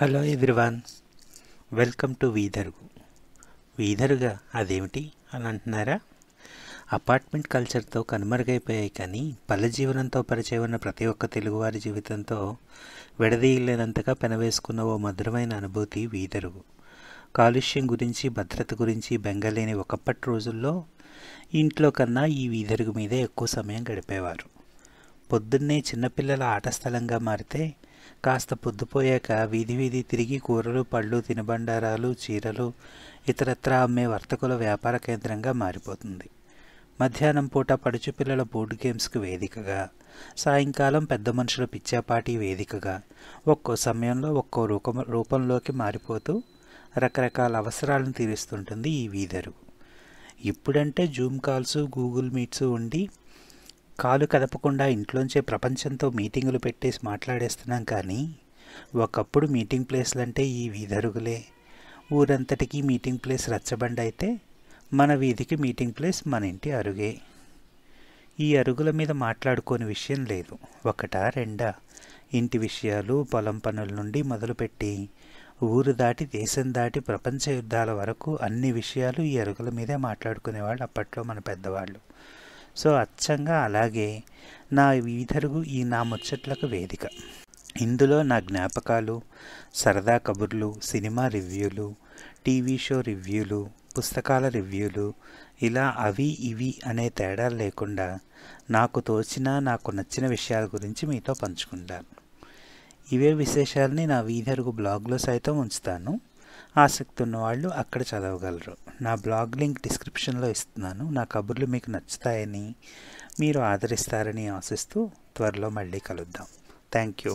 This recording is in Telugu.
హలో ఎవ్రీవన్ వెల్కమ్ టు వీధర్గు వీధరుగా అదేమిటి అని అంటున్నారా అపార్ట్మెంట్ కల్చర్తో కనుమరుగైపోయాయి కానీ పల్లె జీవనంతో పరిచయం ఉన్న ప్రతి ఒక్క తెలుగువారి జీవితంతో విడదీయలేనంతగా పెనవేసుకున్న ఓ మధురమైన అనుభూతి వీధరుగు కాలుష్యం గురించి భద్రత గురించి బెంగలేని ఒకప్పటి రోజుల్లో ఇంట్లో కన్నా ఈ వీధరుగు మీదే ఎక్కువ సమయం గడిపేవారు పొద్దున్నే చిన్నపిల్లల ఆట స్థలంగా మారితే కాస్త పొద్దుపోయాక వీధి వీధి తిరిగి కూరలు పళ్ళు తినుబండారాలు చీరలు ఇతరత్రా అమ్మే వర్తకుల వ్యాపార కేంద్రంగా మారిపోతుంది మధ్యాహ్నం పూట పడుచు పిల్లల బోర్డ్ గేమ్స్కి వేదికగా సాయంకాలం పెద్ద మనుషుల పిచ్చాపాటి వేదికగా ఒక్కో సమయంలో ఒక్కో రూపం రూపంలోకి మారిపోతూ రకరకాల అవసరాలను తీరుస్తుంటుంది ఈ వీధరు ఇప్పుడంటే జూమ్ కాల్స్ గూగుల్ మీట్స్ ఉండి కాలు కదపకుండా ఇంట్లోంచే ప్రపంచంతో మీటింగులు పెట్టేసి మాట్లాడేస్తున్నాం కానీ ఒకప్పుడు మీటింగ్ ప్లేస్లు అంటే ఈ వీధరుగులే ఊరంతటికీ మీటింగ్ ప్లేస్ రచ్చబండ అయితే మన వీధికి మీటింగ్ ప్లేస్ మన ఇంటి అరుగే ఈ అరుగుల మీద మాట్లాడుకోని విషయం లేదు ఒకటా రెండా ఇంటి విషయాలు పొలం పనుల నుండి మొదలుపెట్టి ఊరు దాటి దేశం దాటి ప్రపంచ యుద్ధాల వరకు అన్ని విషయాలు ఈ అరుగుల మీదే మాట్లాడుకునేవాళ్ళు అప్పట్లో మన పెద్దవాళ్ళు సో అచ్చంగా అలాగే నా వీధరుగు ఈ నా ముచ్చట్లకు వేదిక ఇందులో నా జ్ఞాపకాలు సరదా కబుర్లు సినిమా రివ్యూలు టీవీ షో రివ్యూలు పుస్తకాల రివ్యూలు ఇలా అవి ఇవి అనే తేడా లేకుండా నాకు తోచిన నాకు నచ్చిన విషయాల గురించి మీతో పంచుకుంటాను ఇవే విశేషాలని నా వీధరుగు బ్లాగ్లో సైతం ఉంచుతాను ఆసక్తి ఉన్నవాళ్ళు అక్కడ చదవగలరు నా బ్లాగ్ లింక్ డిస్క్రిప్షన్లో ఇస్తున్నాను నా కబుర్లు మీకు నచ్చుతాయని మీరు ఆదరిస్తారని ఆశిస్తూ త్వరలో మళ్ళీ కలుద్దాం థ్యాంక్ యూ